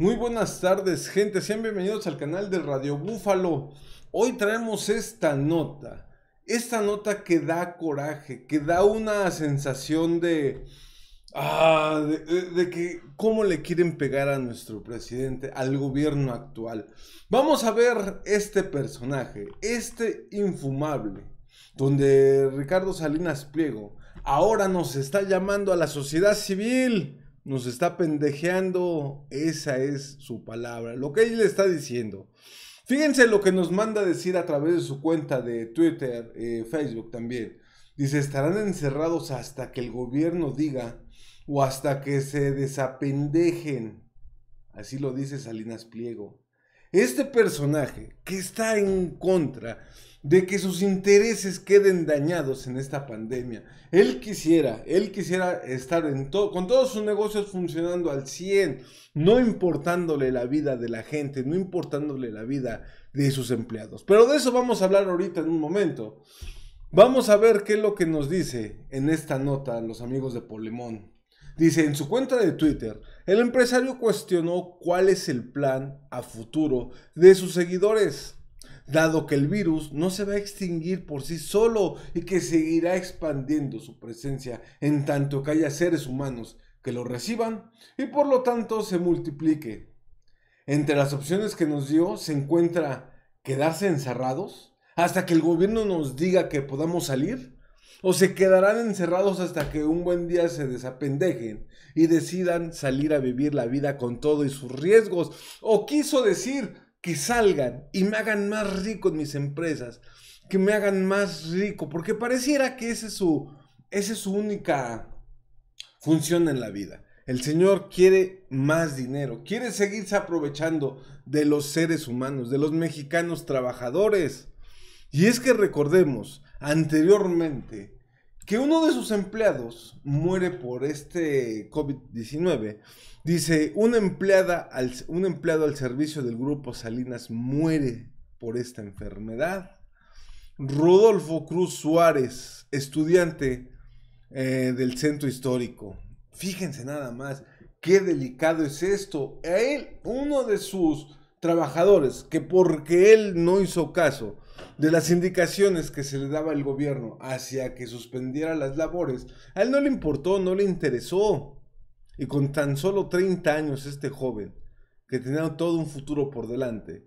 Muy buenas tardes, gente. Sean bienvenidos al canal de Radio Búfalo. Hoy traemos esta nota. Esta nota que da coraje, que da una sensación de. Ah, de, que cómo le quieren pegar a nuestro presidente, al gobierno actual. Vamos a ver este personaje, este infumable, donde Ricardo Salinas Pliego ahora nos está llamando a la sociedad civil nos está pendejeando, esa es su palabra, lo que él le está diciendo. Fíjense lo que nos manda decir a través de su cuenta de Twitter, eh, Facebook también. Dice, estarán encerrados hasta que el gobierno diga o hasta que se desapendejen. Así lo dice Salinas Pliego. Este personaje que está en contra de que sus intereses queden dañados en esta pandemia. Él quisiera, él quisiera estar en con todos sus negocios funcionando al 100, no importándole la vida de la gente, no importándole la vida de sus empleados. Pero de eso vamos a hablar ahorita en un momento. Vamos a ver qué es lo que nos dice en esta nota los amigos de Polemón. Dice, en su cuenta de Twitter, el empresario cuestionó cuál es el plan a futuro de sus seguidores, dado que el virus no se va a extinguir por sí solo y que seguirá expandiendo su presencia en tanto que haya seres humanos que lo reciban y por lo tanto se multiplique. Entre las opciones que nos dio se encuentra quedarse encerrados hasta que el gobierno nos diga que podamos salir o se quedarán encerrados hasta que un buen día se desapendejen y decidan salir a vivir la vida con todo y sus riesgos. O quiso decir que salgan y me hagan más rico en mis empresas, que me hagan más rico, porque pareciera que esa es su, es su única función en la vida. El Señor quiere más dinero, quiere seguirse aprovechando de los seres humanos, de los mexicanos trabajadores. Y es que recordemos, anteriormente que uno de sus empleados muere por este COVID-19. Dice, una, empleada al, un empleado al servicio del grupo Salinas muere por esta enfermedad. Rodolfo Cruz Suárez, estudiante eh, del centro histórico. Fíjense nada más, qué delicado es esto. A él, uno de sus trabajadores, que porque él no hizo caso, de las indicaciones que se le daba el gobierno hacia que suspendiera las labores, a él no le importó, no le interesó. Y con tan solo 30 años este joven, que tenía todo un futuro por delante,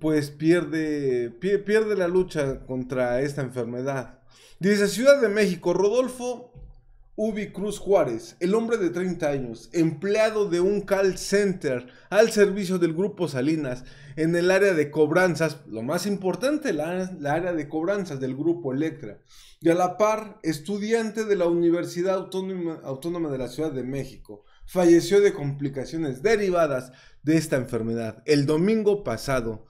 pues pierde, pierde la lucha contra esta enfermedad. dice Ciudad de México, Rodolfo Ubi Cruz Juárez, el hombre de 30 años, empleado de un call center al servicio del grupo Salinas en el área de cobranzas, lo más importante, la, área de cobranzas del grupo Electra, y a la par estudiante de la Universidad Autónoma, Autónoma de la Ciudad de México, falleció de complicaciones derivadas de esta enfermedad el domingo pasado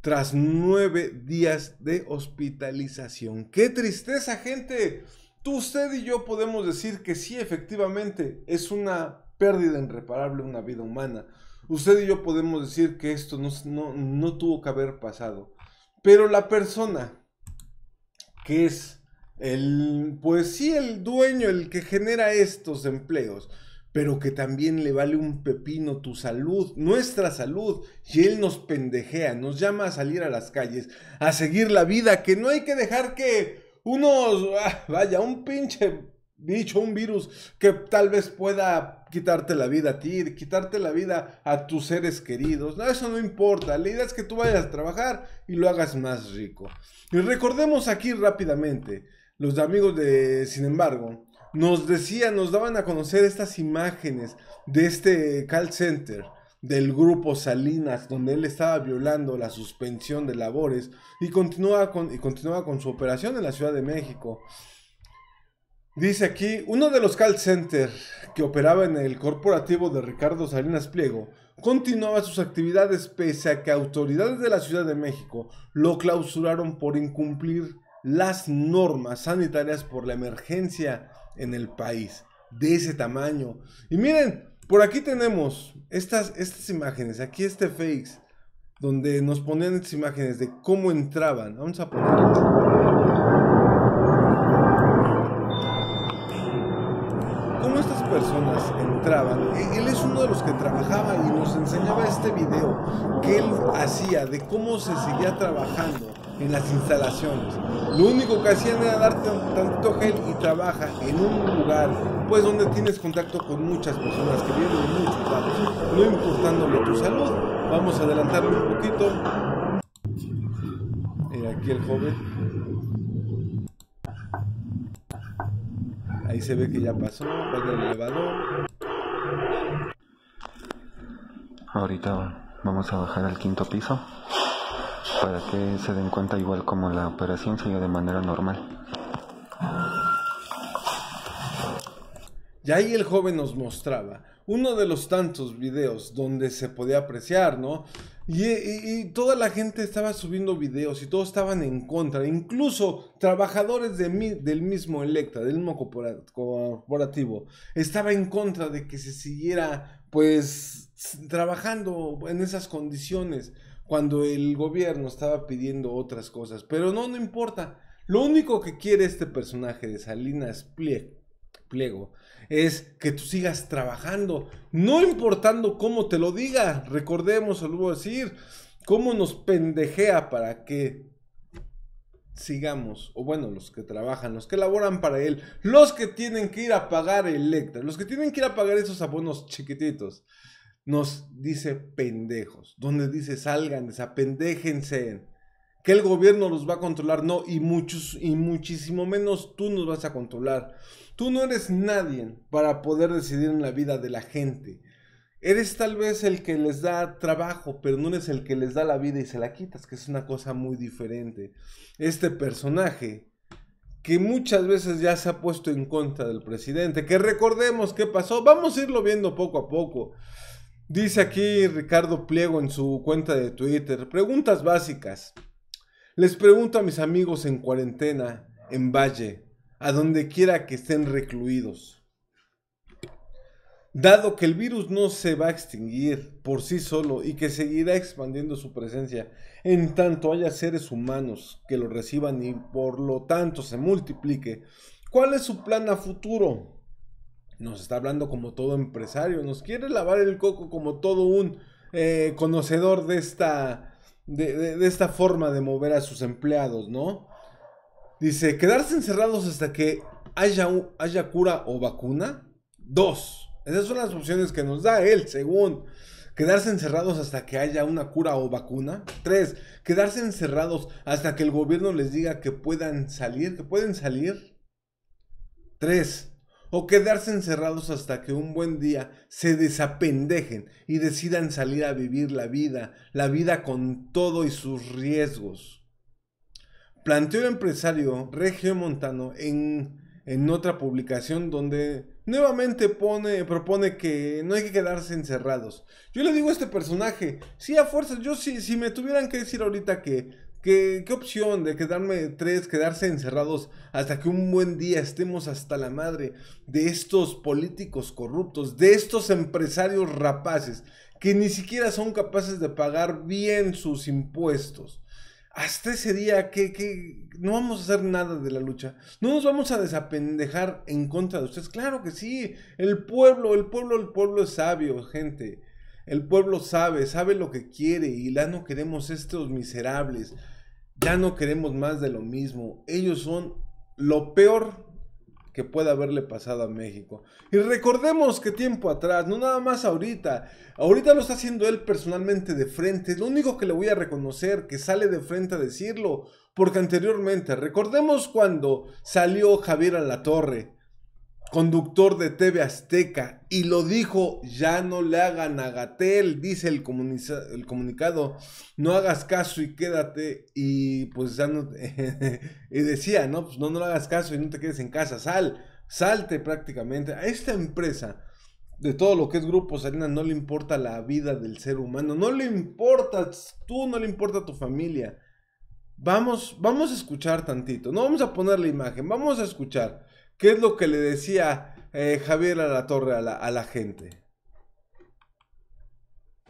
tras nueve días de hospitalización. ¡Qué tristeza, gente! tú, usted y yo podemos decir que sí, efectivamente, es una pérdida irreparable una vida humana. Usted y yo podemos decir que esto no, tuvo que haber pasado. Pero la persona que es el, pues sí, el dueño, el que genera estos empleos, pero que también le vale un pepino tu salud, nuestra salud, y él nos pendejea, nos llama a salir a las calles, a seguir la vida, que no hay que dejar que unos, ah, vaya, un pinche bicho, un virus que tal vez pueda quitarte la vida a ti, quitarte la vida a tus seres queridos. No, eso no importa. La idea es que tú vayas a trabajar y lo hagas más rico. Y recordemos aquí rápidamente, los amigos de, sin embargo, nos decían, nos daban a conocer estas imágenes de este call center del grupo Salinas, donde él estaba violando la suspensión de labores y continuaba con, con su operación en la Ciudad de México. Dice aquí, uno de los call centers que operaba en el corporativo de Ricardo Salinas Pliego continuaba sus actividades pese a que autoridades de la Ciudad de México lo clausuraron por incumplir las normas sanitarias por la emergencia en el país de ese tamaño. Y miren, por aquí tenemos estas, imágenes, aquí este fakes, donde nos ponían estas imágenes de cómo entraban. Vamos a poner. Cómo estas personas entraban. E, él es uno de los que trabajaba y nos enseñaba este video que él hacía de cómo se seguía trabajando en las instalaciones. Lo único que hacían era darte un tantito gel y trabaja en un lugar, pues donde tienes contacto con muchas personas que vienen de muchos lados, no importándole tu salud. Vamos a adelantarlo un poquito. Eh, aquí el joven. Ahí se ve que ya pasó, va el elevador. Ahorita vamos a bajar al quinto piso para que se den cuenta igual como la operación salió de manera normal. Y ahí el joven nos mostraba uno de los tantos videos donde se podía apreciar, ¿no? Y, toda la gente estaba subiendo videos y todos estaban en contra, incluso trabajadores de del mismo Electra, del mismo corporativo, estaba en contra de que se siguiera pues trabajando en esas condiciones, cuando el gobierno estaba pidiendo otras cosas. Pero no, no importa. Lo único que quiere este personaje de Salinas Pliego, es que tú sigas trabajando, no importando cómo te lo diga. Recordemos, lo voy a decir, cómo nos pendejea para que sigamos, o bueno, los que trabajan, los que laboran para él, los que tienen que ir a pagar Electra, los que tienen que ir a pagar esos abonos chiquititos nos dice pendejos, donde dice salgan, desapendéjense, que el gobierno los va a controlar, no, y muchos y muchísimo menos tú nos vas a controlar. Tú no eres nadie para poder decidir en la vida de la gente. Eres tal vez el que les da trabajo, pero no eres el que les da la vida y se la quitas, que es una cosa muy diferente. Este personaje que muchas veces ya se ha puesto en contra del presidente, que recordemos qué pasó, vamos a irlo viendo poco a poco. Dice aquí Ricardo Pliego en su cuenta de Twitter, preguntas básicas. Les pregunto a mis amigos en cuarentena, en Valle, a donde quiera que estén recluidos. Dado que el virus no se va a extinguir por sí solo y que seguirá expandiendo su presencia en tanto haya seres humanos que lo reciban y por lo tanto se multiplique, ¿cuál es su plan a futuro? nos está hablando como todo empresario, nos quiere lavar el coco como todo un eh, conocedor de esta, de, esta forma de mover a sus empleados, ¿no? Dice, quedarse encerrados hasta que haya, haya cura o vacuna. Dos, esas son las opciones que nos da él, según. Quedarse encerrados hasta que haya una cura o vacuna. Tres, quedarse encerrados hasta que el gobierno les diga que puedan salir, que pueden salir. Tres, o quedarse encerrados hasta que un buen día se desapendejen y decidan salir a vivir la vida, la vida con todo y sus riesgos. Planteó el empresario Regio Montano en, en otra publicación donde nuevamente propone que no hay que quedarse encerrados. Yo le digo a este personaje, si a fuerzas, yo si, si me tuvieran que decir ahorita que ¿Qué, opción de quedarme tres, quedarse encerrados hasta que un buen día estemos hasta la madre de estos políticos corruptos, de estos empresarios rapaces que ni siquiera son capaces de pagar bien sus impuestos? Hasta ese día que, no vamos a hacer nada de la lucha. No nos vamos a desapendejar en contra de ustedes. Claro que sí. El pueblo, el pueblo, el pueblo es sabio, gente. El pueblo sabe, sabe lo que quiere y la no queremos estos miserables ya no queremos más de lo mismo. Ellos son lo peor que pueda haberle pasado a México. Y recordemos que tiempo atrás, no nada más ahorita, ahorita lo está haciendo él personalmente de frente, lo único que le voy a reconocer, que sale de frente a decirlo, porque anteriormente, recordemos cuando salió Javier a la torre, conductor de TV Azteca, y lo dijo, ya no le hagan a Gatel, dice el, comunicado, no hagas caso y quédate, y pues ya no, y decía, no, pues no, no le hagas caso y no te quedes en casa, sal, salte prácticamente. A esta empresa, de todo lo que es Grupo Salinas, no le importa la vida del ser humano, no le importa tú, no le importa tu familia. Vamos, vamos a escuchar tantito, no vamos a poner la imagen, vamos a escuchar. ¿Qué es lo que le decía eh, Javier a la torre a la, gente?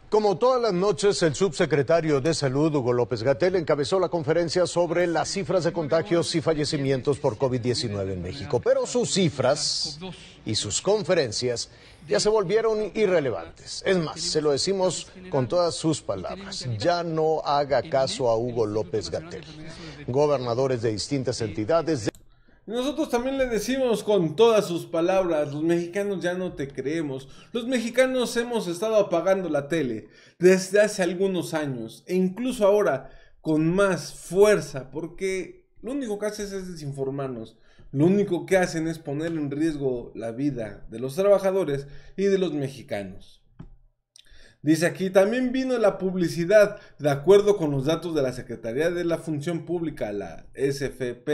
Como todas las noches, el subsecretario de Salud, Hugo López Gatel, encabezó la conferencia sobre las cifras de contagios y fallecimientos por COVID-19 en México. Pero sus cifras y sus conferencias ya se volvieron irrelevantes. Es más, se lo decimos con todas sus palabras. Ya no haga caso a Hugo López Gatel. Gobernadores de distintas entidades. Nosotros también le decimos con todas sus palabras, los mexicanos ya no te creemos. Los mexicanos hemos estado apagando la tele desde hace algunos años e incluso ahora con más fuerza porque lo único que haces es desinformarnos. Lo único que hacen es poner en riesgo la vida de los trabajadores y de los mexicanos. Dice aquí, también vino la publicidad. De acuerdo con los datos de la Secretaría de la Función Pública, la SFP,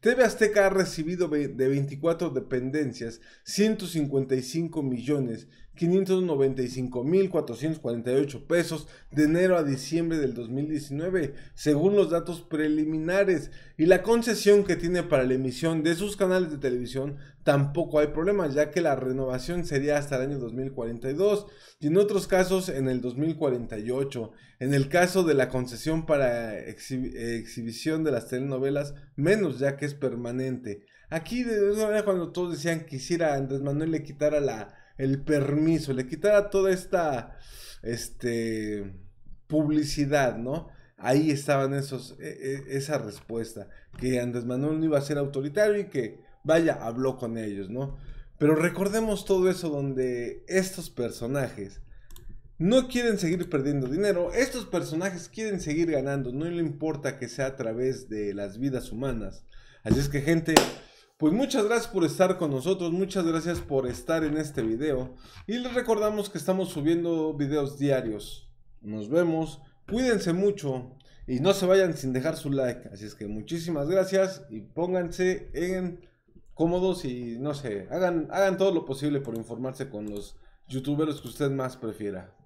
TV Azteca ha recibido de 24 dependencias 155 millones 595.448 pesos de enero a diciembre del 2019, según los datos preliminares. Y la concesión que tiene para la emisión de sus canales de televisión tampoco hay problema, ya que la renovación sería hasta el año 2042 y en otros casos en el 2048. En el caso de la concesión para exhibición de las telenovelas, menos ya que es permanente. Aquí, de manera cuando todos decían que quisiera Andrés Manuel le quitara la el permiso, le quitara toda esta este, publicidad, ¿no? Ahí estaban esos, e, e, esa respuesta, que Andrés Manuel no iba a ser autoritario y que, vaya, habló con ellos, ¿no? Pero recordemos todo eso donde estos personajes no quieren seguir perdiendo dinero, estos personajes quieren seguir ganando, no le importa que sea a través de las vidas humanas. Así es que gente, pues muchas gracias por estar con nosotros, muchas gracias por estar en este video y les recordamos que estamos subiendo videos diarios. Nos vemos, cuídense mucho y no se vayan sin dejar su like. Así es que muchísimas gracias y pónganse en cómodos y no sé, hagan, hagan todo lo posible por informarse con los youtubers que usted más prefiera.